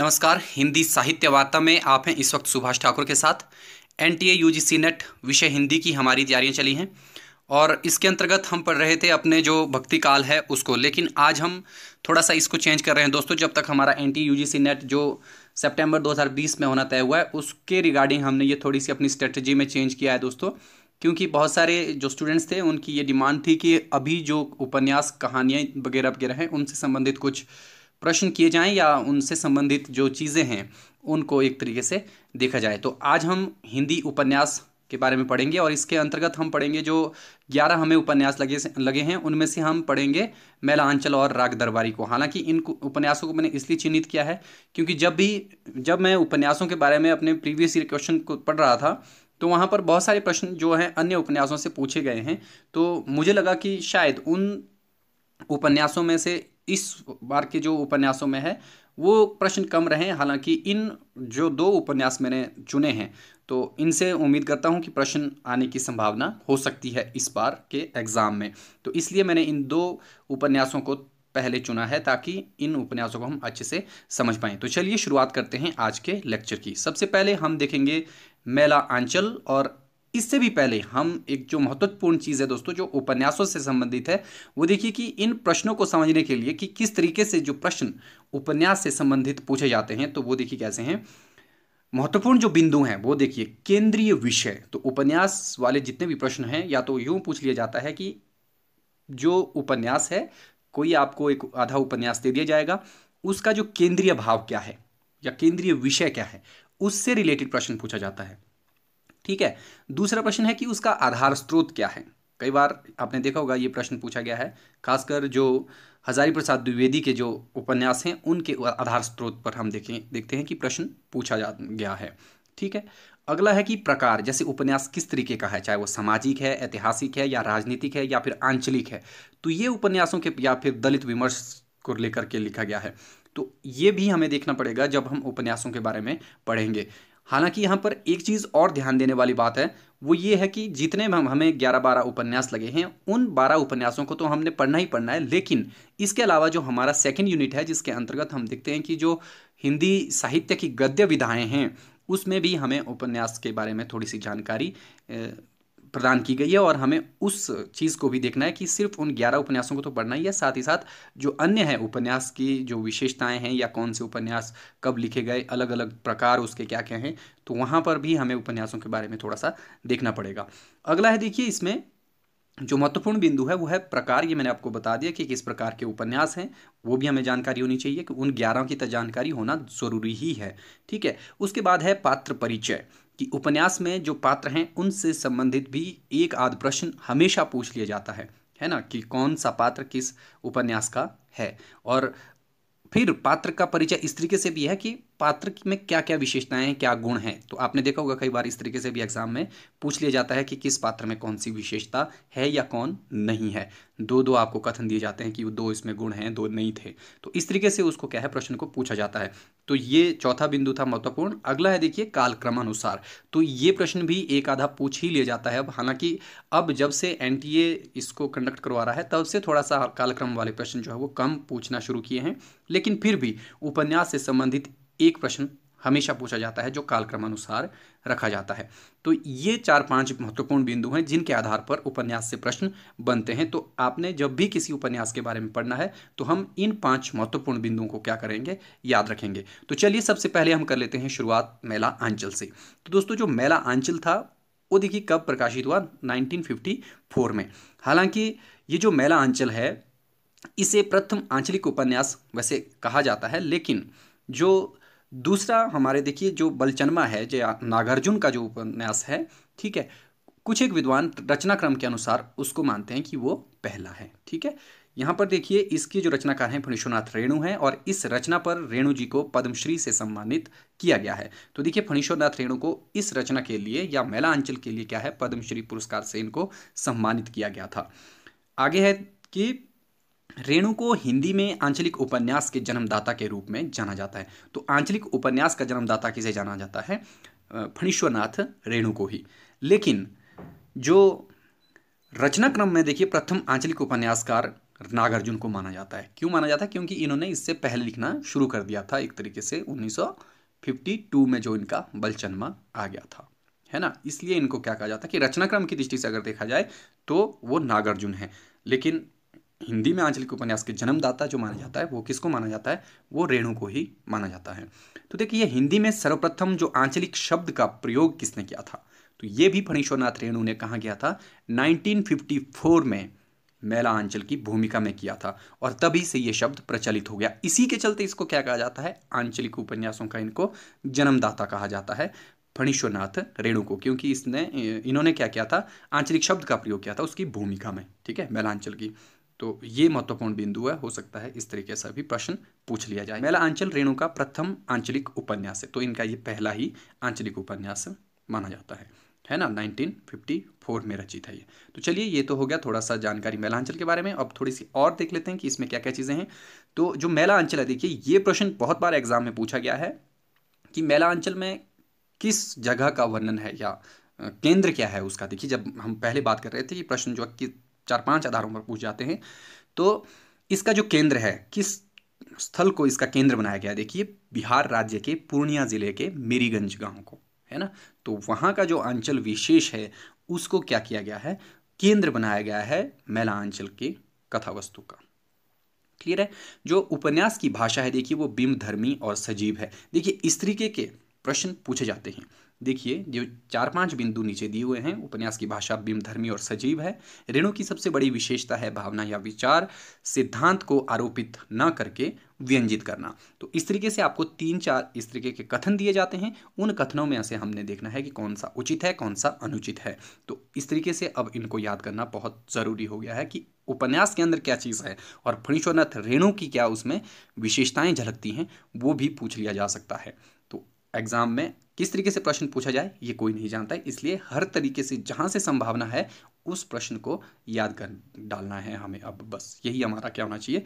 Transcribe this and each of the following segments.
नमस्कार हिंदी साहित्य वार्ता में आप हैं इस वक्त सुभाष ठाकुर के साथ N T A U G C NET विषय हिंदी की हमारी तैयारियाँ चली हैं और इसके अंतर्गत हम पढ़ रहे थे अपने जो भक्ति काल है उसको लेकिन आज हम थोड़ा सा इसको चेंज कर रहे हैं दोस्तों जब तक हमारा N T U G C NET जो सेप्टेम्बर दो में होना तय हुआ है उसके रिगार्डिंग हमने ये थोड़ी सी अपनी स्ट्रेटजी में चेंज किया है दोस्तों क्योंकि बहुत सारे जो स्टूडेंट्स थे उनकी ये डिमांड थी कि अभी जो उपन्यास कहानियाँ वगैरह वगैरह हैं उनसे संबंधित कुछ प्रश्न किए जाएं या उनसे संबंधित जो चीज़ें हैं उनको एक तरीके से देखा जाए तो आज हम हिंदी उपन्यास के बारे में पढ़ेंगे और इसके अंतर्गत हम पढ़ेंगे जो ग्यारह हमें उपन्यास लगे लगे हैं उनमें से हम पढ़ेंगे मैलांचल और राग दरबारी को हालांकि इन उपन्यासों को मैंने इसलिए चिन्हित किया है क्योंकि जब भी जब मैं उपन्यासों के बारे में अपने प्रीवियस ईयर क्वेश्चन को पढ़ रहा था तो वहाँ पर बहुत सारे प्रश्न जो हैं अन्य उपन्यासों से पूछे गए हैं तो मुझे लगा कि शायद उन उपन्यासों में से इस बार के जो उपन्यासों में है वो प्रश्न कम रहे हालांकि इन जो दो उपन्यास मैंने चुने हैं तो इनसे उम्मीद करता हूँ कि प्रश्न आने की संभावना हो सकती है इस बार के एग्ज़ाम में तो इसलिए मैंने इन दो उपन्यासों को पहले चुना है ताकि इन उपन्यासों को हम अच्छे से समझ पाएँ तो चलिए शुरुआत करते हैं आज के लेक्चर की सबसे पहले हम देखेंगे मेला आंचल और इससे भी पहले हम एक जो महत्वपूर्ण चीज़ है दोस्तों जो उपन्यासों से संबंधित है वो देखिए कि इन प्रश्नों को समझने के लिए कि किस तरीके से जो प्रश्न उपन्यास से संबंधित पूछे जाते हैं तो वो देखिए कैसे हैं महत्वपूर्ण जो बिंदु हैं वो देखिए केंद्रीय विषय तो उपन्यास वाले जितने भी प्रश्न हैं या तो यूँ पूछ लिया जाता है कि जो उपन्यास है कोई आपको एक आधा उपन्यास दे दिया जाएगा उसका जो केंद्रीय भाव क्या है या केंद्रीय विषय क्या है उससे रिलेटेड प्रश्न पूछा जाता है ठीक है दूसरा प्रश्न है कि उसका आधार स्रोत क्या है कई बार आपने देखा होगा ये प्रश्न पूछा गया है खासकर जो हजारी प्रसाद द्विवेदी के जो उपन्यास हैं उनके आधार स्रोत पर हम देखें देखते हैं कि प्रश्न पूछा जा गया है ठीक है अगला है कि प्रकार जैसे उपन्यास किस तरीके का है चाहे वो सामाजिक है ऐतिहासिक है या राजनीतिक है या फिर आंचलिक है तो ये उपन्यासों के या फिर दलित विमर्श को लेकर के लिखा गया है तो ये भी हमें देखना पड़ेगा जब हम उपन्यासों के बारे में पढ़ेंगे हालांकि यहाँ पर एक चीज़ और ध्यान देने वाली बात है वो ये है कि जितने हम हमें ग्यारह बारह उपन्यास लगे हैं उन बारह उपन्यासों को तो हमने पढ़ना ही पढ़ना है लेकिन इसके अलावा जो हमारा सेकेंड यूनिट है जिसके अंतर्गत हम देखते हैं कि जो हिंदी साहित्य की गद्य विधाएँ हैं उसमें भी हमें उपन्यास के बारे में थोड़ी सी जानकारी प्रदान की गई है और हमें उस चीज़ को भी देखना है कि सिर्फ उन ग्यारह उपन्यासों को तो पढ़ना ही है साथ ही साथ जो अन्य हैं उपन्यास की जो विशेषताएं हैं या कौन से उपन्यास कब लिखे गए अलग अलग प्रकार उसके क्या क्या हैं तो वहाँ पर भी हमें उपन्यासों के बारे में थोड़ा सा देखना पड़ेगा अगला है देखिए इसमें जो महत्वपूर्ण बिंदु है वो है प्रकार ये मैंने आपको बता दिया कि किस प्रकार के उपन्यास हैं वो भी हमें जानकारी होनी चाहिए कि उन ग्यारह की तो जानकारी होना ज़रूरी ही है ठीक है उसके बाद है पात्र परिचय कि उपन्यास में जो पात्र हैं उनसे संबंधित भी एक आध प्रश्न हमेशा पूछ लिया जाता है है ना कि कौन सा पात्र किस उपन्यास का है और फिर पात्र का परिचय इस तरीके से भी है कि पात्र में क्या क्या विशेषताएं हैं क्या गुण हैं तो आपने देखा होगा कई बार इस तरीके से भी एग्जाम में पूछ लिया जाता है कि किस पात्र में कौन सी विशेषता है या कौन नहीं है दो दो आपको कथन दिए जाते हैं कि दो इसमें गुण हैं दो नहीं थे तो इस तरीके से उसको क्या है प्रश्न को पूछा जाता है तो ये चौथा बिंदु था महत्वपूर्ण अगला है देखिए कालक्रमानुसार तो ये प्रश्न भी एक आधा पूछ ही लिया जाता है अब हालांकि अब जब से एन इसको कंडक्ट करवा रहा है तब से थोड़ा सा कालक्रम वाले प्रश्न जो है वो कम पूछना शुरू किए हैं लेकिन फिर भी उपन्यास से संबंधित एक प्रश्न हमेशा पूछा जाता है जो कालक्रमानुसार रखा जाता है तो ये चार पांच महत्वपूर्ण बिंदु हैं जिनके आधार पर उपन्यास से प्रश्न बनते हैं तो आपने जब भी किसी उपन्यास के बारे में पढ़ना है तो हम इन पांच महत्वपूर्ण बिंदुओं को क्या करेंगे याद रखेंगे तो चलिए सबसे पहले हम कर लेते हैं शुरुआत मेला आंचल से तो दोस्तों जो मेला आंचल था वो देखिए कब प्रकाशित हुआ नाइनटीन में हालांकि ये जो मेला आंचल है इसे प्रथम आंचलिक उपन्यास वैसे कहा जाता है लेकिन जो दूसरा हमारे देखिए जो बलचन्मा है जो नागार्जुन का जो उपन्यास है ठीक है कुछ एक विद्वान रचनाक्रम के अनुसार उसको मानते हैं कि वो पहला है ठीक है यहाँ पर देखिए इसके जो रचनाकार हैं फणीश्वरनाथ रेणु हैं और इस रचना पर रेणु जी को पद्मश्री से सम्मानित किया गया है तो देखिए फणीश्वरनाथ रेणु को इस रचना के लिए या मेला अंचल के लिए क्या है पद्मश्री पुरस्कार से इनको सम्मानित किया गया था आगे है कि रेणु को हिंदी में आंचलिक उपन्यास के जन्मदाता के रूप में जाना जाता है तो आंचलिक उपन्यास का जन्मदाता किसे जाना जाता है फणीश्वरनाथ रेणु को ही लेकिन जो रचना क्रम में देखिए प्रथम आंचलिक उपन्यासकार नागार्जुन को माना जाता है क्यों माना जाता है क्योंकि इन्होंने इससे पहले लिखना शुरू कर दिया था एक तरीके से 1952 में जो इनका बलचन्मा आ गया था है ना इसलिए इनको क्या कहा जाता है कि रचनाक्रम की दृष्टि से अगर देखा जाए तो वो नागार्जुन है लेकिन हिंदी में आंचलिक उपन्यास के जन्मदाता जो माना जाता है वो किसको माना जाता है वो रेणु को ही माना जाता है तो देखिए हिंदी में सर्वप्रथम जो आंचलिक शब्द का प्रयोग किसने किया था तो ये भी फणीश्वरनाथ रेणु ने कहा गया था 1954 में मेला आंचल की भूमिका में किया था और तभी से ये शब्द प्रचलित हो गया इसी के चलते इसको क्या कहा जाता है आंचलिक उपन्यासों का इनको जन्मदाता कहा जाता है फणीश्वरनाथ रेणु को क्योंकि इसने इन्होंने क्या किया था आंचलिक शब्द का प्रयोग किया था उसकी भूमिका में ठीक है मेलांचल की तो ये महत्वपूर्ण बिंदु है हो सकता है इस तरीके से भी प्रश्न पूछ लिया जाए मेला आंचल रेणु का प्रथम आंचलिक उपन्यास है तो इनका ये पहला ही आंचलिक उपन्यास माना जाता है है ना 1954 में रचित है ये तो चलिए ये तो हो गया थोड़ा सा जानकारी मेलांचल के बारे में अब थोड़ी सी और देख लेते हैं कि इसमें क्या क्या चीज़ें हैं तो जो मेलांचल है देखिए ये प्रश्न बहुत बार एग्जाम में पूछा गया है कि मेलांचल में किस जगह का वर्णन है या केंद्र क्या है उसका देखिए जब हम पहले बात कर रहे थे कि प्रश्न जो कि चार पांच आधारों पर पूछ जाते हैं तो इसका जो केंद्र है किस स्थल को इसका केंद्र बनाया गया देखिए बिहार राज्य के पूर्णिया ज़िले के मेरीगंज गांव को है ना तो वहाँ का जो अंचल विशेष है उसको क्या किया गया है केंद्र बनाया गया है मेला अंचल के कथा वस्तु का क्लियर है जो उपन्यास की भाषा है देखिए वो बिंबधर्मी और सजीव है देखिए इस तरीके के प्रश्न पूछे जाते हैं देखिए जो चार पांच बिंदु नीचे दिए हुए हैं उपन्यास की भाषा बिमधर्मी और सजीव है रेणु की सबसे बड़ी विशेषता है भावना या विचार सिद्धांत को आरोपित न करके व्यंजित करना तो इस तरीके से आपको तीन चार इस तरीके के कथन दिए जाते हैं उन कथनों में ऐसे हमने देखना है कि कौन सा उचित है कौन सा अनुचित है तो इस तरीके से अब इनको याद करना बहुत ज़रूरी हो गया है कि उपन्यास के अंदर क्या चीज़ है और फणीश्वरनाथ रेणु की क्या उसमें विशेषताएं झलकती हैं वो भी पूछ लिया जा सकता है एग्ज़ाम में किस तरीके से प्रश्न पूछा जाए ये कोई नहीं जानता है इसलिए हर तरीके से जहाँ से संभावना है उस प्रश्न को याद कर डालना है हमें अब बस यही हमारा क्या होना चाहिए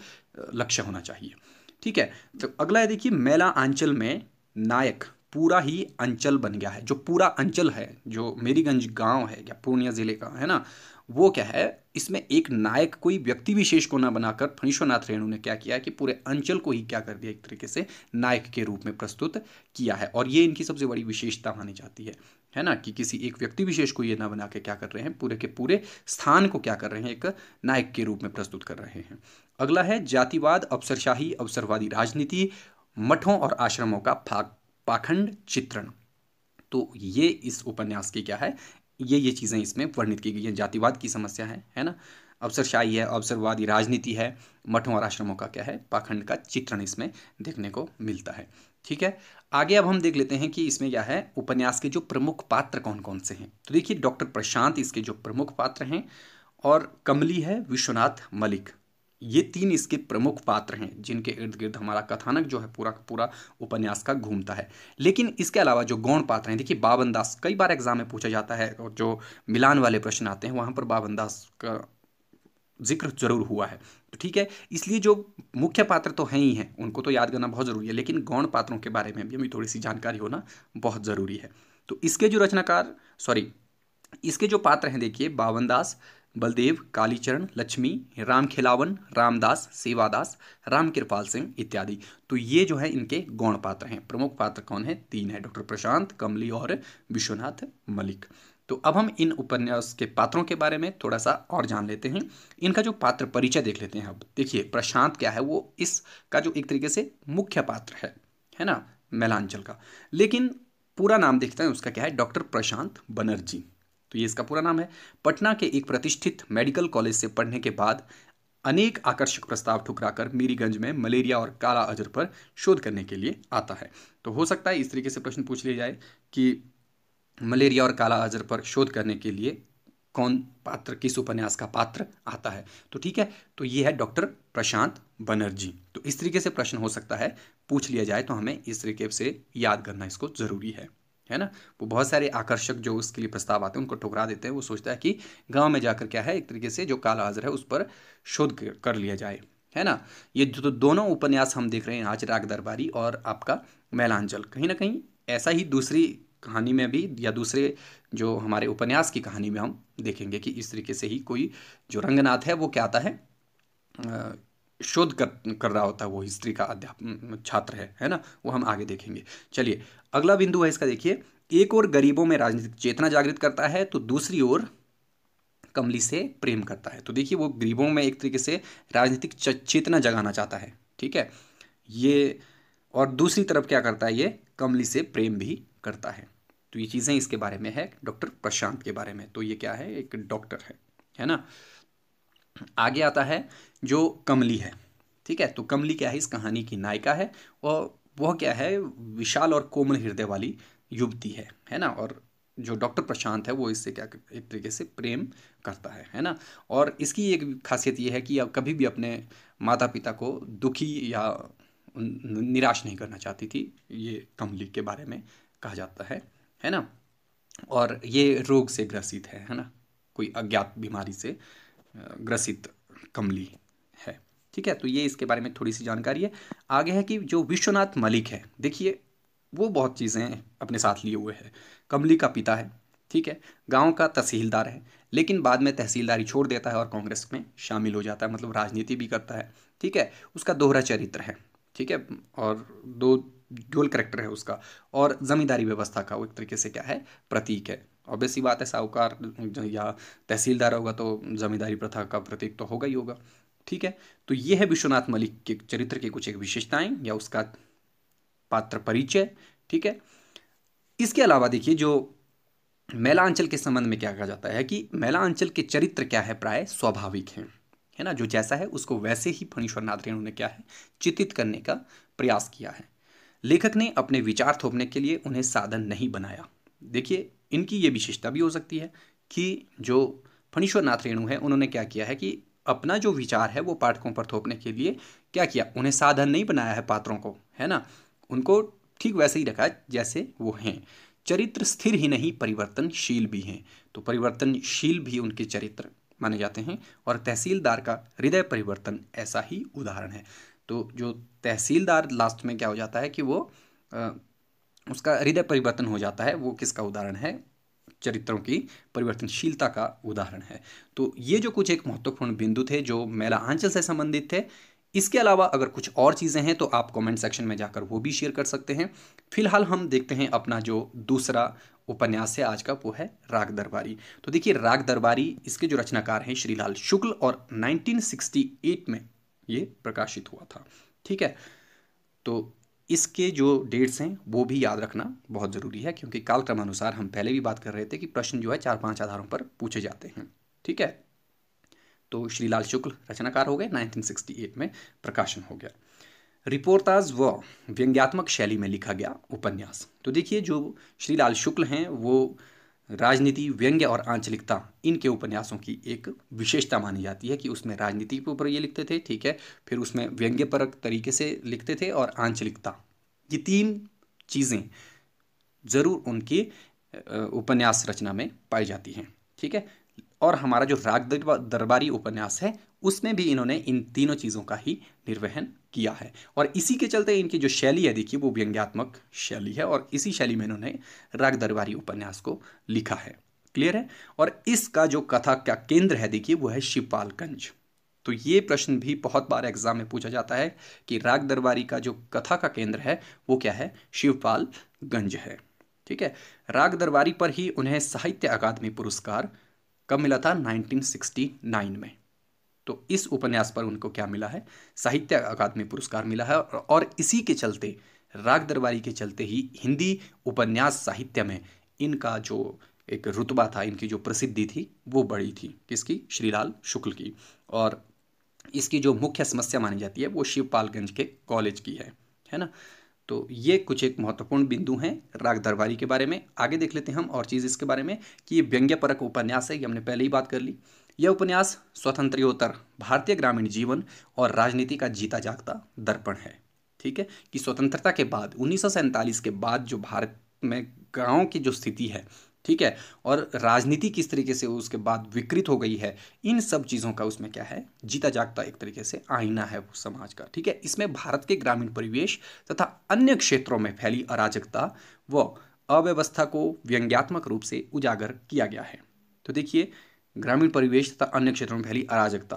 लक्ष्य होना चाहिए ठीक है तो अगला है देखिए मेला आंचल में नायक पूरा ही अंचल बन गया है जो पूरा अंचल है जो मेरीगंज गांव है या पूर्णिया ज़िले का है ना वो क्या है इसमें एक नायक कोई व्यक्ति विशेष को ना बनाकर फणीश्वरनाथ रेणु ने क्या किया है कि पूरे अंचल को ही क्या कर दिया एक तरीके से नायक के रूप में प्रस्तुत किया है और ये इनकी सबसे बड़ी विशेषता मानी जाती है है ना कि किसी एक व्यक्ति विशेष को ये ना बना के क्या कर रहे हैं पूरे के पूरे स्थान को क्या कर रहे हैं एक नायक के रूप में प्रस्तुत कर रहे हैं अगला है जातिवाद अवसरशाही अवसरवादी राजनीति मठों और आश्रमों का पाखंड चित्रण तो ये इस उपन्यास की क्या है ये ये चीज़ें इसमें वर्णित की गई हैं जातिवाद की समस्या है है ना अवसरशाही है अवसरवादी राजनीति है मठों और आश्रमों का क्या है पाखंड का चित्रण इसमें देखने को मिलता है ठीक है आगे अब हम देख लेते हैं कि इसमें क्या है उपन्यास के जो प्रमुख पात्र कौन कौन से हैं तो देखिए डॉक्टर प्रशांत इसके जो प्रमुख पात्र हैं और कमली है विश्वनाथ मलिक ये तीन इसके प्रमुख पात्र हैं जिनके इर्द गिर्द हमारा कथानक जो है पूरा का पूरा उपन्यास का घूमता है लेकिन इसके अलावा जो गौण पात्र हैं देखिए बाबन दास कई बार एग्जाम में पूछा जाता है और जो मिलान वाले प्रश्न आते हैं वहाँ पर बाबन दास का जिक्र जरूर हुआ है तो ठीक है इसलिए जो मुख्य पात्र तो हैं ही हैं उनको तो याद करना बहुत ज़रूरी है लेकिन गौण पात्रों के बारे में भी हमें थोड़ी सी जानकारी होना बहुत ज़रूरी है तो इसके जो रचनाकार सॉरी इसके जो पात्र हैं देखिए बावन दास बलदेव कालीचरण लक्ष्मी राम खिलावन रामदास सेवादास राम कृपाल सिंह इत्यादि तो ये जो है इनके गौण पात्र हैं प्रमुख पात्र कौन है तीन है डॉक्टर प्रशांत कमली और विश्वनाथ मलिक तो अब हम इन उपन्यास के पात्रों के बारे में थोड़ा सा और जान लेते हैं इनका जो पात्र परिचय देख लेते हैं अब देखिए प्रशांत क्या है वो इसका जो एक तरीके से मुख्य पात्र है है ना मेलांचल का लेकिन पूरा नाम देखते हैं उसका क्या है डॉक्टर प्रशांत बनर्जी तो ये इसका पूरा नाम है पटना के एक प्रतिष्ठित मेडिकल कॉलेज से पढ़ने के बाद अनेक आकर्षक प्रस्ताव ठुकराकर मीरीगंज में मलेरिया और काला अजर पर शोध करने के लिए आता है तो हो सकता है इस तरीके से प्रश्न पूछ लिया जाए कि मलेरिया और काला अजर पर शोध करने के लिए कौन पात्र किस उपन्यास का पात्र आता है तो ठीक है तो ये है डॉक्टर प्रशांत बनर्जी तो इस तरीके से प्रश्न हो सकता है पूछ लिया जाए तो हमें इस तरीके से याद करना इसको ज़रूरी है है ना वो बहुत सारे आकर्षक जो उसके लिए प्रस्ताव आते हैं उनको ठुकरा देते हैं वो सोचता है कि गांव में जाकर क्या है एक तरीके से जो काला हाजर है उस पर शोध कर लिया जाए है ना ये जो तो दोनों उपन्यास हम देख रहे हैं आज राग दरबारी और आपका मैलांचल कहीं ना कहीं ऐसा ही दूसरी कहानी में भी या दूसरे जो हमारे उपन्यास की कहानी में हम देखेंगे कि इस तरीके से ही कोई जो रंगनाथ है वो क्या आता है शोध कर कर रहा होता है वो हिस्ट्री का अध्याप छात्र है है ना वो हम आगे देखेंगे चलिए अगला बिंदु है इसका देखिए एक और गरीबों में राजनीतिक चेतना जागृत करता है तो दूसरी ओर कमली से प्रेम करता है तो देखिए वो गरीबों में एक तरीके से राजनीतिक चेतना जगाना चाहता है ठीक है ये और दूसरी तरफ क्या करता है ये कमली से प्रेम भी करता है तो ये चीज़ें इसके बारे में है डॉक्टर प्रशांत के बारे में तो ये क्या है एक डॉक्टर है है ना आगे आता है जो कमली है ठीक है तो कमली क्या है इस कहानी की नायिका है और वह क्या है विशाल और कोमल हृदय वाली युवती है है ना और जो डॉक्टर प्रशांत है वो इससे क्या एक तरीके से प्रेम करता है है ना और इसकी एक खासियत ये है कि अब कभी भी अपने माता पिता को दुखी या निराश नहीं करना चाहती थी ये कमली के बारे में कहा जाता है है ना और ये रोग से ग्रसित है है ना कोई अज्ञात बीमारी से ग्रसित कमली ठीक है तो ये इसके बारे में थोड़ी सी जानकारी है आगे है कि जो विश्वनाथ मलिक है देखिए वो बहुत चीज़ें अपने साथ लिए हुए हैं कमली का पिता है ठीक है गांव का तहसीलदार है लेकिन बाद में तहसीलदारी छोड़ देता है और कांग्रेस में शामिल हो जाता है मतलब राजनीति भी करता है ठीक है उसका दोहरा चरित्र है ठीक है और दो डोल करेक्टर है उसका और ज़मींदारी व्यवस्था का वो एक तरीके से क्या है प्रतीक है और बेसी बात है साहूकार या तहसीलदार होगा तो ज़मींदारी प्रथा का प्रतीक तो होगा ही होगा ठीक है तो ये है विश्वनाथ मलिक के चरित्र की कुछ एक विशेषताएं या उसका पात्र परिचय ठीक है इसके अलावा देखिए जो अंचल के संबंध में क्या कहा जाता है कि अंचल के चरित्र क्या है प्राय स्वाभाविक हैं है ना जो जैसा है उसको वैसे ही फणीश्वरनाथ रेणु ने क्या है चित्रित करने का प्रयास किया है लेखक ने अपने विचार थोपने के लिए उन्हें साधन नहीं बनाया देखिए इनकी ये विशेषता भी हो सकती है कि जो फणीश्वरनाथ रेणु है उन्होंने क्या किया है कि अपना जो विचार है वो पाठकों पर थोपने के लिए क्या किया उन्हें साधन नहीं बनाया है पात्रों को है ना उनको ठीक वैसे ही रखा जैसे वो हैं चरित्र स्थिर ही नहीं परिवर्तनशील भी हैं तो परिवर्तनशील भी उनके चरित्र माने जाते हैं और तहसीलदार का हृदय परिवर्तन ऐसा ही उदाहरण है तो जो तहसीलदार लास्ट में क्या हो जाता है कि वो आ, उसका हृदय परिवर्तन हो जाता है वो किसका उदाहरण है चरित्रों की परिवर्तनशीलता का उदाहरण है तो ये जो कुछ एक महत्वपूर्ण बिंदु थे जो मेला आंचल से संबंधित थे इसके अलावा अगर कुछ और चीज़ें हैं तो आप कमेंट सेक्शन में जाकर वो भी शेयर कर सकते हैं फिलहाल हम देखते हैं अपना जो दूसरा उपन्यास है आज का वो है राग दरबारी तो देखिए राग दरबारी इसके जो रचनाकार हैं श्रीलाल शुक्ल और 1968 में ये प्रकाशित हुआ था ठीक है तो इसके जो डेट्स हैं वो भी याद रखना बहुत ज़रूरी है क्योंकि कालक्रमानुसार हम पहले भी बात कर रहे थे कि प्रश्न जो है चार पांच आधारों पर पूछे जाते हैं ठीक है तो श्रीलाल शुक्ल रचनाकार हो गए 1968 में प्रकाशन हो गया रिपोर्टाज व व्यंग्यात्मक शैली में लिखा गया उपन्यास तो देखिए जो श्रीलाल शुक्ल हैं वो राजनीति व्यंग्य और आंचलिकता इनके उपन्यासों की एक विशेषता मानी जाती है कि उसमें राजनीति के ऊपर ये लिखते थे ठीक है फिर उसमें व्यंग्यपरक तरीके से लिखते थे और आंचलिकता ये तीन चीज़ें ज़रूर उनकी उपन्यास रचना में पाई जाती हैं ठीक है और हमारा जो राग दरबारी उपन्यास है उसमें भी इन्होंने इन तीनों चीज़ों का ही निर्वहन किया है और इसी के चलते इनकी जो शैली है देखिए वो व्यंग्यात्मक शैली है और इसी शैली में इन्होंने राग दरबारी उपन्यास को लिखा है क्लियर है और इसका जो कथा का केंद्र है देखिए वो है शिवपालगंज तो ये प्रश्न भी बहुत बार एग्जाम में पूछा जाता है कि राग दरबारी का जो कथा का केंद्र है वो क्या है शिवपालगंज है ठीक है राग दरबारी पर ही उन्हें साहित्य अकादमी पुरस्कार कब मिला था 1969 में तो इस उपन्यास पर उनको क्या मिला है साहित्य अकादमी पुरस्कार मिला है और इसी के चलते राग दरबारी के चलते ही हिंदी उपन्यास साहित्य में इनका जो एक रुतबा था इनकी जो प्रसिद्धि थी वो बड़ी थी किसकी श्रीलाल शुक्ल की और इसकी जो मुख्य समस्या मानी जाती है वो शिवपालगंज के कॉलेज की है है ना तो ये कुछ एक महत्वपूर्ण बिंदु हैं राग दरबारी के बारे में आगे देख लेते हैं हम और चीज़ इसके बारे में कि ये व्यंग्यपरक उपन्यास है ये हमने पहले ही बात कर ली यह उपन्यास स्वतंत्रोत्तर भारतीय ग्रामीण जीवन और राजनीति का जीता जागता दर्पण है ठीक है कि स्वतंत्रता के बाद उन्नीस के बाद जो भारत में गाँव की जो स्थिति है ठीक है और राजनीति किस तरीके से उसके बाद विकृत हो गई है इन सब चीज़ों का उसमें क्या है जीता जागता एक तरीके से आईना है वो समाज का ठीक है इसमें भारत के ग्रामीण परिवेश तथा अन्य क्षेत्रों में फैली अराजकता व अव्यवस्था को व्यंग्यात्मक रूप से उजागर किया गया है तो देखिए ग्रामीण परिवेश तथा अन्य क्षेत्रों में फैली अराजकता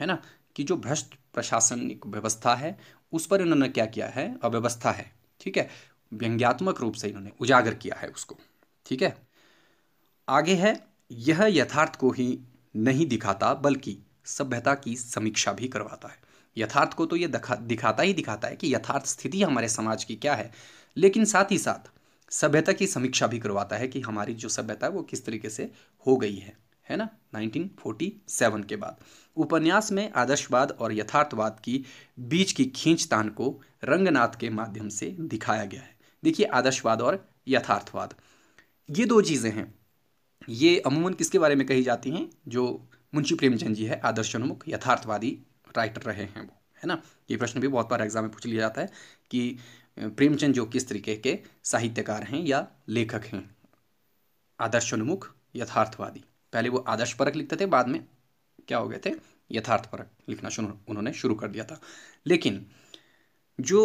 है ना कि जो भ्रष्ट प्रशासनिक व्यवस्था है उस पर इन्होंने क्या किया है अव्यवस्था है ठीक है व्यंग्यात्मक रूप से इन्होंने उजागर किया है उसको ठीक है आगे है यह यथार्थ को ही नहीं दिखाता बल्कि सभ्यता की समीक्षा भी करवाता है यथार्थ को तो यह दिखा दिखाता ही दिखाता है कि यथार्थ स्थिति हमारे समाज की क्या है लेकिन साथ ही साथ सभ्यता की समीक्षा भी करवाता है कि हमारी जो सभ्यता है वो किस तरीके से हो गई है है ना 1947 के बाद उपन्यास में आदर्शवाद और यथार्थवाद की बीच की खींचतान को रंगनाथ के माध्यम से दिखाया गया है देखिए आदर्शवाद और यथार्थवाद ये दो चीज़ें हैं ये अमूमन किसके बारे में कही जाती हैं जो मुंशी प्रेमचंद जी है आदर्शोन्मुख यथार्थवादी राइटर रहे हैं वो है ना ये प्रश्न भी बहुत बार एग्जाम में पूछ लिया जाता है कि प्रेमचंद जो किस तरीके के साहित्यकार हैं या लेखक हैं आदर्शोन्मुख यथार्थवादी पहले वो आदर्श परक लिखते थे बाद में क्या हो गए थे यथार्थ परक लिखना शुरू उन्होंने शुरू कर दिया था लेकिन जो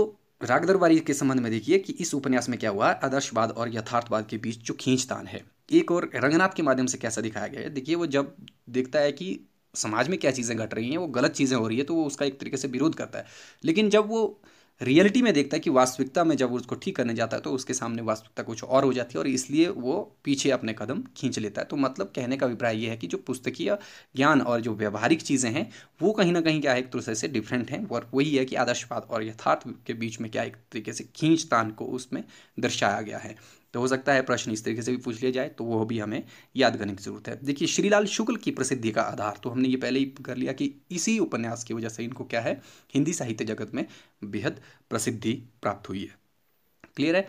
राग दरबारी के संबंध में देखिए कि इस उपन्यास में क्या हुआ आदर्शवाद और यथार्थवाद के बीच जो खींचतान है एक और रंगनाथ के माध्यम से कैसा दिखाया गया है देखिए वो जब देखता है कि समाज में क्या चीज़ें घट रही हैं वो गलत चीज़ें हो रही है तो वो उसका एक तरीके से विरोध करता है लेकिन जब वो रियलिटी में देखता है कि वास्तविकता में जब उसको ठीक करने जाता है तो उसके सामने वास्तविकता कुछ और हो जाती है और इसलिए वो पीछे अपने कदम खींच लेता है तो मतलब कहने का अभिप्राय ये है कि जो पुस्तकीय ज्ञान और जो व्यवहारिक चीज़ें हैं वो कहीं ना कहीं क्या है एक दूसरे से डिफरेंट हैं और वही है कि आदर्शवाद और यथार्थ के बीच में क्या एक तरीके से खींच तान को उसमें दर्शाया गया है तो हो सकता है प्रश्न इस तरीके से भी पूछ लिया जाए तो वो भी हमें याद करने की ज़रूरत है देखिए श्रीलाल शुक्ल की प्रसिद्धि का आधार तो हमने ये पहले ही कर लिया कि इसी उपन्यास की वजह से इनको क्या है हिंदी साहित्य जगत में बेहद प्रसिद्धि प्राप्त हुई है क्लियर है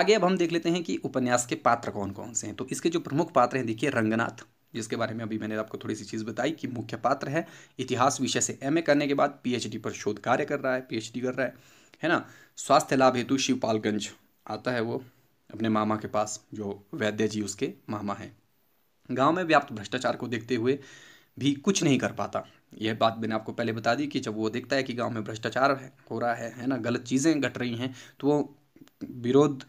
आगे अब हम देख लेते हैं कि उपन्यास के पात्र कौन कौन से हैं तो इसके जो प्रमुख पात्र हैं देखिए रंगनाथ जिसके बारे में अभी मैंने आपको थोड़ी सी चीज़ बताई कि मुख्य पात्र है इतिहास विषय से एमए करने के बाद पीएचडी पर शोध कार्य कर रहा है पीएचडी कर रहा है है ना स्वास्थ्य लाभ हेतु शिवपालगंज आता है वो अपने मामा के पास जो वैद्य जी उसके मामा हैं गांव में व्याप्त भ्रष्टाचार को देखते हुए भी कुछ नहीं कर पाता यह बात मैंने आपको पहले बता दी कि जब वो देखता है कि गांव में भ्रष्टाचार हो रहा है है ना गलत चीज़ें घट रही हैं तो वो विरोध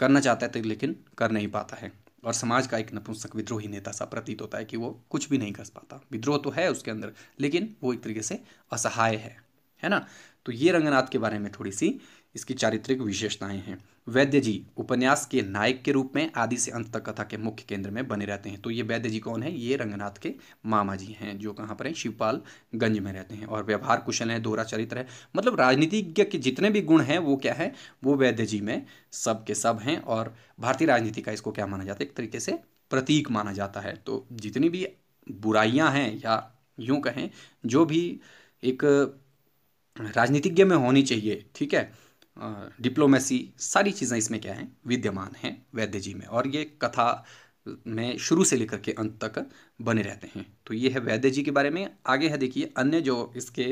करना चाहता है लेकिन कर नहीं पाता है और समाज का एक नपुंसक विद्रोही नेता सा प्रतीत होता है कि वो कुछ भी नहीं कर पाता विद्रोह तो है उसके अंदर लेकिन वो एक तरीके से असहाय है है ना तो ये रंगनाथ के बारे में थोड़ी सी इसकी चारित्रिक विशेषताएं हैं वैद्य जी उपन्यास के नायक के रूप में आदि से अंत तक कथा के मुख्य केंद्र में बने रहते हैं तो ये वैद्य जी कौन है ये रंगनाथ के मामा जी हैं जो कहाँ पर हैं शिवपाल गंज में रहते हैं और व्यवहार कुशल है दोहरा चरित्र है मतलब राजनीतिज्ञ के जितने भी गुण हैं वो क्या है वो वैद्य जी में सब के सब हैं और भारतीय राजनीति का इसको क्या माना जाता है एक तरीके से प्रतीक माना जाता है तो जितनी भी बुराइयाँ हैं या यूँ कहें जो भी एक राजनीतिज्ञ में होनी चाहिए ठीक है डिप्लोमेसी सारी चीज़ें इसमें क्या हैं विद्यमान हैं वैद्य जी में और ये कथा में शुरू से लेकर के अंत तक बने रहते हैं तो ये है वैद्य जी के बारे में आगे है देखिए अन्य जो इसके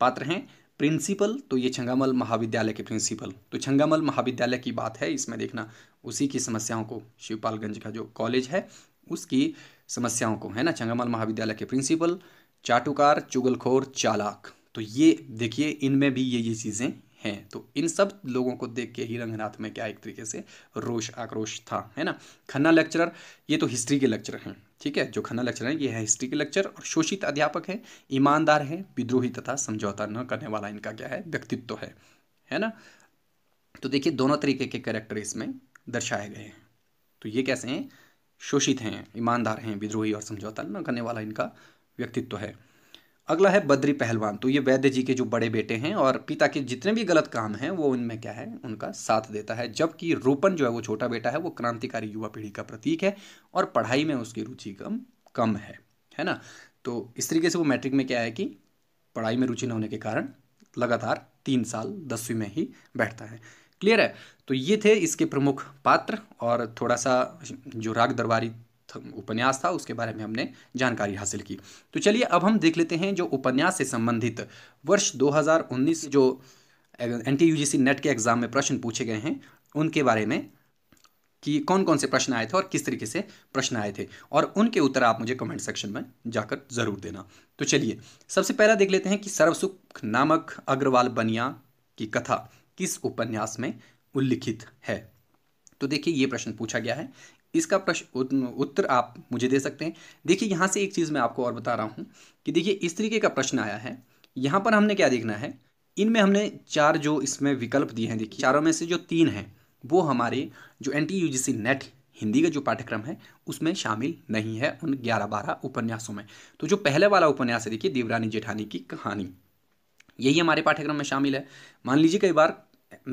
पात्र हैं प्रिंसिपल तो ये छंगामल महाविद्यालय के प्रिंसिपल तो छंगामल महाविद्यालय की बात है इसमें देखना उसी की समस्याओं को शिवपालगंज का जो कॉलेज है उसकी समस्याओं को है ना छंगामल महाविद्यालय के प्रिंसिपल चाटुकार चुगलखोर चालाक तो ये देखिए इनमें भी ये ये चीज़ें हैं तो इन सब लोगों को देख के ही रंगनाथ में क्या एक तरीके से रोष आक्रोश था है ना खन्ना लेक्चरर ये तो हिस्ट्री के लेक्चर हैं ठीक है जो खन्ना लेक्चर हैं ये है हिस्ट्री के लेक्चर और शोषित अध्यापक हैं ईमानदार हैं विद्रोही तथा समझौता न करने वाला इनका क्या है व्यक्तित्व तो है है ना तो देखिए दोनों तरीके के कैरेक्टर इसमें दर्शाए गए हैं तो ये कैसे हैं शोषित हैं ईमानदार हैं विद्रोही और समझौता न करने वाला इनका व्यक्तित्व तो है अगला है बद्री पहलवान तो ये वैद्य जी के जो बड़े बेटे हैं और पिता के जितने भी गलत काम हैं वो उनमें क्या है उनका साथ देता है जबकि रूपन जो है वो छोटा बेटा है वो क्रांतिकारी युवा पीढ़ी का प्रतीक है और पढ़ाई में उसकी रुचि कम कम है है ना तो इस तरीके से वो मैट्रिक में क्या है कि पढ़ाई में रुचि न होने के कारण लगातार तीन साल दसवीं में ही बैठता है क्लियर है तो ये थे इसके प्रमुख पात्र और थोड़ा सा जो राग दरबारी उपन्यास था उसके बारे में हमने जानकारी हासिल की तो चलिए अब हम देख लेते हैं जो उपन्यास से संबंधित वर्ष 2019 जो एन टी नेट के एग्ज़ाम में प्रश्न पूछे गए हैं उनके बारे में कि कौन कौन से प्रश्न आए थे और किस तरीके से प्रश्न आए थे और उनके उत्तर आप मुझे कमेंट सेक्शन में जाकर ज़रूर देना तो चलिए सबसे पहला देख लेते हैं कि सर्वसुख नामक अग्रवाल बनिया की कथा किस उपन्यास में उल्लिखित है तो देखिए ये प्रश्न पूछा गया है इसका प्रश्न उत्तर आप मुझे दे सकते हैं देखिए यहाँ से एक चीज़ मैं आपको और बता रहा हूँ कि देखिए इस तरीके का प्रश्न आया है यहाँ पर हमने क्या देखना है इनमें हमने चार जो इसमें विकल्प दिए हैं देखिए चारों में से जो तीन हैं वो हमारे जो एन टी नेट हिंदी का जो पाठ्यक्रम है उसमें शामिल नहीं है उन ग्यारह बारह उपन्यासों में तो जो पहले वाला उपन्यास है देखिए देवरानी जेठानी की कहानी यही हमारे पाठ्यक्रम में शामिल है मान लीजिए कई बार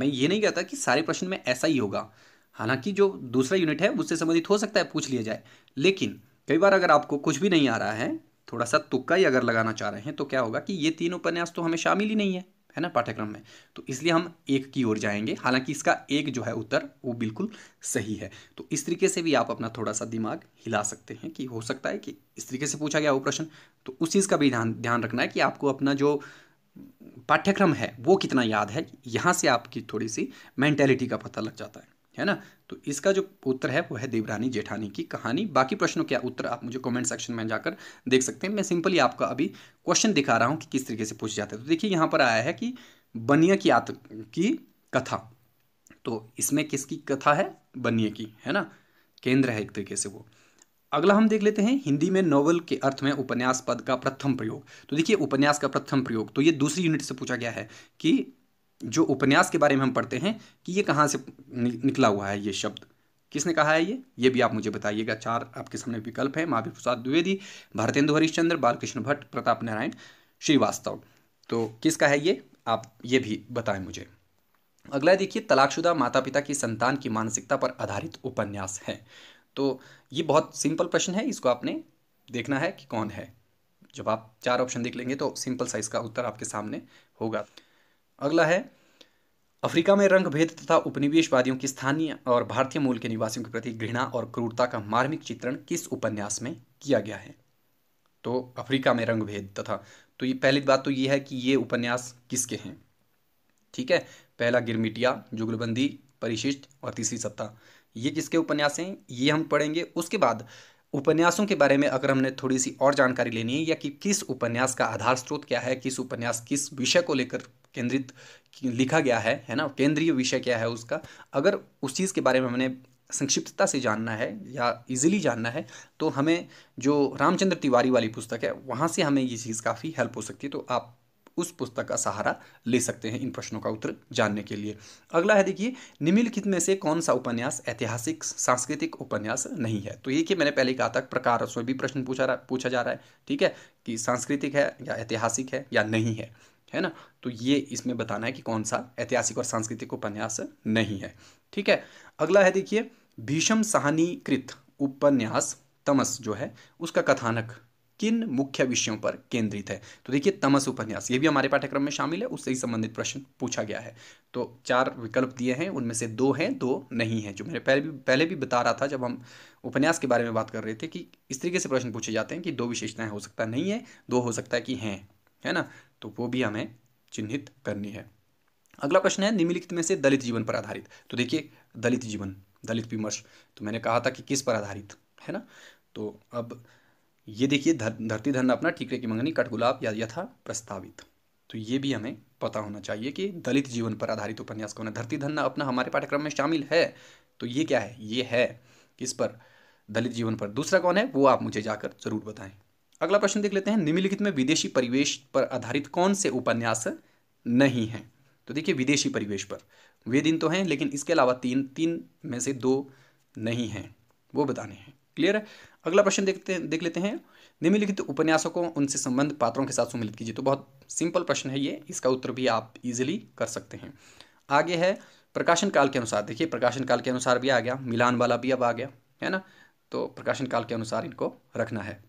मैं ये नहीं कहता कि सारे प्रश्न में ऐसा ही होगा हालांकि जो दूसरा यूनिट है उससे संबंधित हो सकता है पूछ लिया जाए लेकिन कई बार अगर आपको कुछ भी नहीं आ रहा है थोड़ा सा तुक्का ही अगर लगाना चाह रहे हैं तो क्या होगा कि ये तीन उपन्यास तो हमें शामिल ही नहीं है है ना पाठ्यक्रम में तो इसलिए हम एक की ओर जाएंगे हालांकि इसका एक जो है उत्तर वो बिल्कुल सही है तो इस तरीके से भी आप अपना थोड़ा सा दिमाग हिला सकते हैं कि हो सकता है कि इस तरीके से पूछा गया वो प्रश्न तो उस चीज़ का भी ध्यान ध्यान रखना है कि आपको अपना जो पाठ्यक्रम है वो कितना याद है यहाँ से आपकी थोड़ी सी मैंटेलिटी का पता लग जाता है है ना तो इसका जो उत्तर है वो है देवरानी जेठानी की कहानी बाकी प्रश्नों के उत्तर आप मुझे कमेंट सेक्शन में जाकर देख सकते हैं मैं सिंपली आपका अभी क्वेश्चन दिखा रहा हूँ कि किस तरीके से पूछे जाते हैं तो देखिए यहाँ पर आया है कि बनिया की आत की कथा तो इसमें किसकी कथा है बनिया की है ना केंद्र है एक तरीके से वो अगला हम देख लेते हैं हिंदी में नोवेल के अर्थ में उपन्यास पद का प्रथम प्रयोग तो देखिए उपन्यास का प्रथम प्रयोग तो ये दूसरी यूनिट से पूछा गया है कि जो उपन्यास के बारे में हम पढ़ते हैं कि ये कहाँ से निकला हुआ है ये शब्द किसने कहा है ये ये भी आप मुझे बताइएगा चार आपके सामने विकल्प हैं महावीर प्रसाद द्विवेदी भारतेंदु हरिश्चंद्र बालकृष्ण भट्ट प्रताप नारायण श्रीवास्तव तो किसका है ये आप ये भी बताएं मुझे अगला देखिए तलाकशुदा माता पिता की संतान की मानसिकता पर आधारित उपन्यास है तो ये बहुत सिंपल प्रश्न है इसको आपने देखना है कि कौन है जब आप चार ऑप्शन देख लेंगे तो सिंपल साइज का उत्तर आपके सामने होगा अगला है अफ्रीका में रंग भेद तथा उपनिवेशवादियों की स्थानीय और भारतीय मूल के निवासियों के प्रति घृणा और क्रूरता का मार्मिक चित्रण किस उपन्यास में किया गया है तो अफ्रीका में रंग भेद तथा तो ये पहली बात तो ये है कि ये उपन्यास किसके हैं ठीक है पहला गिरमिटिया जुगलबंदी परिशिष्ट और तीसरी सत्ता ये किसके उपन्यास हैं ये हम पढ़ेंगे उसके बाद उपन्यासों के बारे में अगर हमने थोड़ी सी और जानकारी लेनी है या कि किस उपन्यास का आधार स्रोत क्या है किस उपन्यास किस विषय को लेकर केंद्रित लिखा गया है है ना केंद्रीय विषय क्या है उसका अगर उस चीज़ के बारे में हमने संक्षिप्तता से जानना है या इजीली जानना है तो हमें जो रामचंद्र तिवारी वाली पुस्तक है वहाँ से हमें ये चीज़ काफ़ी हेल्प हो सकती है तो आप उस पुस्तक का सहारा ले सकते हैं इन प्रश्नों का उत्तर जानने के लिए अगला है देखिए निम्नलिखित में से कौन सा उपन्यास ऐतिहासिक सांस्कृतिक उपन्यास नहीं है तो ये कि मैंने पहले कहा था प्रकार उसमें भी प्रश्न पूछा पूछा जा रहा है ठीक है कि सांस्कृतिक है या ऐतिहासिक है या नहीं है है ना तो ये इसमें बताना है कि कौन सा ऐतिहासिक और सांस्कृतिक उपन्यास नहीं है ठीक है अगला है देखिए भीषम सहानीकृत उपन्यास तमस जो है उसका कथानक किन मुख्य विषयों पर केंद्रित है तो देखिए तमस उपन्यास ये भी हमारे पाठ्यक्रम में शामिल है उससे ही संबंधित प्रश्न पूछा गया है तो चार विकल्प दिए हैं उनमें से दो हैं दो नहीं हैं जो मैंने पहले भी पहले भी बता रहा था जब हम उपन्यास के बारे में बात कर रहे थे कि इस तरीके से प्रश्न पूछे जाते हैं कि दो विशेषताएं हो सकता नहीं है दो हो सकता है कि हैं है ना तो वो भी हमें चिन्हित करनी है अगला प्रश्न है निम्नलिखित में से दलित जीवन पर आधारित तो देखिए दलित जीवन दलित विमर्श तो मैंने कहा था कि किस पर आधारित है ना तो अब ये देखिए धरती धन अपना ठीकरे की मंगनी कटगुलाब या यथा प्रस्तावित तो ये भी हमें पता होना चाहिए कि दलित जीवन पर आधारित उपन्यास कौन है धरती धन अपना हमारे पाठ्यक्रम में शामिल है तो ये क्या है ये है किस पर दलित जीवन पर दूसरा कौन है वो आप मुझे जाकर जरूर बताएं अगला प्रश्न देख लेते हैं निम्नलिखित में विदेशी परिवेश पर आधारित कौन से उपन्यास नहीं हैं तो देखिए विदेशी परिवेश पर वे दिन तो हैं लेकिन इसके अलावा तीन तीन में से दो नहीं हैं वो बताने हैं क्लियर है अगला प्रश्न देखते हैं देख लेते हैं निम्नलिखित उपन्यासों को उनसे संबंध पात्रों के साथ सम्मिलित कीजिए तो बहुत सिंपल प्रश्न है ये इसका उत्तर भी आप इजिली कर सकते हैं आगे है प्रकाशन काल के अनुसार देखिए प्रकाशन काल के अनुसार भी आ गया मिलान वाला भी अब आ गया है ना तो प्रकाशन काल के अनुसार इनको रखना है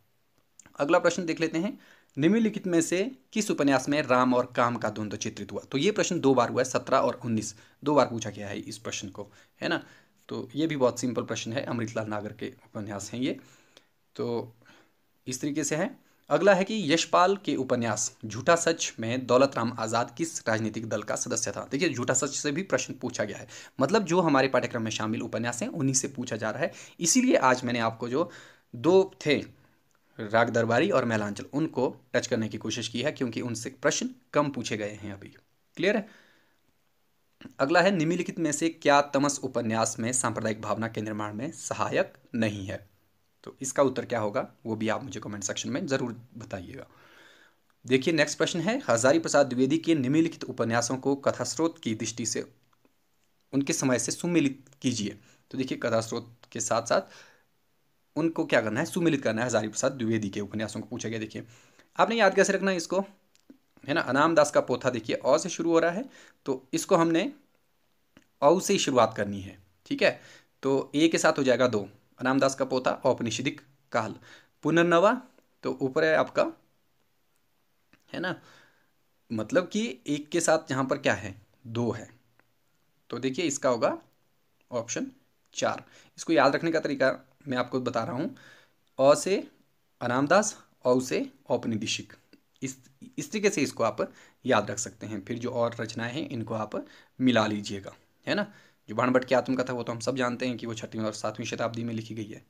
अगला प्रश्न देख लेते हैं निम्नलिखित में से किस उपन्यास में राम और काम का द्वंद्व चित्रित हुआ तो ये प्रश्न दो बार हुआ है सत्रह और उन्नीस दो बार पूछा गया है इस प्रश्न को है ना तो ये भी बहुत सिंपल प्रश्न है अमृतलाल नागर के उपन्यास हैं ये तो इस तरीके से है अगला है कि यशपाल के उपन्यास झूठा सच में दौलत राम आज़ाद किस राजनीतिक दल का सदस्य था देखिए झूठा सच से भी प्रश्न पूछा गया है मतलब जो हमारे पाठ्यक्रम में शामिल उपन्यास हैं उन्हीं से पूछा जा रहा है इसीलिए आज मैंने आपको जो दो थे राग दरबारी और मैलांचल उनको टच करने की कोशिश की है क्योंकि उनसे प्रश्न कम पूछे गए हैं अभी क्लियर है अगला है निम्नलिखित में से क्या तमस उपन्यास में सांप्रदायिक भावना के निर्माण में सहायक नहीं है तो इसका उत्तर क्या होगा वो भी आप मुझे कमेंट सेक्शन में ज़रूर बताइएगा देखिए नेक्स्ट प्रश्न है हजारी प्रसाद द्विवेदी के निम्नलिखित उपन्यासों को कथास्रोत की दृष्टि से उनके समय से सुमिलित कीजिए तो देखिए कथास्रोत के साथ साथ उनको क्या करना है सुमिलित करना है हजारी प्रसाद द्विवेदी के उपन्यासों को पूछा गया देखिए आपने याद कैसे रखना है इसको है ना अनाम दास का पोथा देखिए अ से शुरू हो रहा है तो इसको हमने औ से ही शुरुआत करनी है ठीक है तो ए के साथ हो जाएगा दो अनामदास का पोथा औपनिषदिक काल पुनर्नवा तो ऊपर है आपका है ना मतलब कि एक के साथ यहां पर क्या है दो है तो देखिए इसका होगा ऑप्शन चार इसको याद रखने का तरीका मैं आपको बता रहा हूँ अ से आरामदास और से औपनिवेशिक इस इस तरीके से इसको आप याद रख सकते हैं फिर जो और रचनाएं हैं इनको आप मिला लीजिएगा है ना जो भाणभट्ट की आत्मकथा वो तो हम सब जानते हैं कि वो छठवीं और सातवीं शताब्दी में लिखी गई है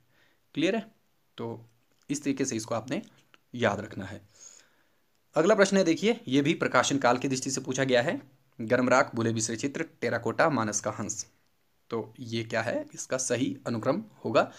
क्लियर है तो इस तरीके से इसको आपने याद रखना है अगला प्रश्न है देखिए ये भी प्रकाशन काल की दृष्टि से पूछा गया है गर्मराख बुले बिसरे चित्र टेराकोटा मानस का हंस तो ये क्या है इसका सही अनुक्रम होगा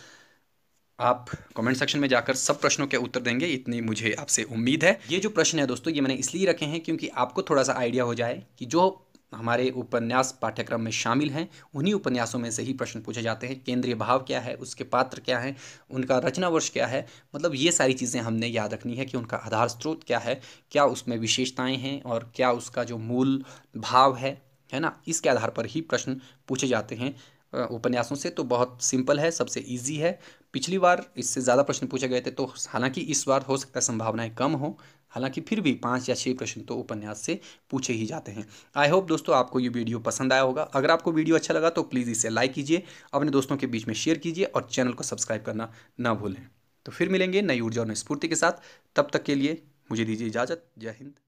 आप कमेंट सेक्शन में जाकर सब प्रश्नों के उत्तर देंगे इतनी मुझे आपसे उम्मीद है ये जो प्रश्न है दोस्तों ये मैंने इसलिए रखे हैं क्योंकि आपको थोड़ा सा आइडिया हो जाए कि जो हमारे उपन्यास पाठ्यक्रम में शामिल हैं उन्हीं उपन्यासों में से ही प्रश्न पूछे जाते हैं केंद्रीय भाव क्या है उसके पात्र क्या हैं उनका रचना वर्ष क्या है मतलब ये सारी चीज़ें हमने याद रखनी है कि उनका आधार स्रोत क्या है क्या उसमें विशेषताएं हैं और क्या उसका जो मूल भाव है है ना इसके आधार पर ही प्रश्न पूछे जाते हैं उपन्यासों से तो बहुत सिंपल है सबसे ईजी है पिछली बार इससे ज़्यादा प्रश्न पूछे गए थे तो हालांकि इस बार हो सकता है संभावनाएं कम हो हालांकि फिर भी पाँच या छः प्रश्न तो उपन्यास से पूछे ही जाते हैं आई होप दोस्तों आपको ये वीडियो पसंद आया होगा अगर आपको वीडियो अच्छा लगा तो प्लीज़ इसे लाइक कीजिए अपने दोस्तों के बीच में शेयर कीजिए और चैनल को सब्सक्राइब करना ना भूलें तो फिर मिलेंगे नई ऊर्जा और स्फूर्ति के साथ तब तक के लिए मुझे दीजिए इजाज़त जय हिंद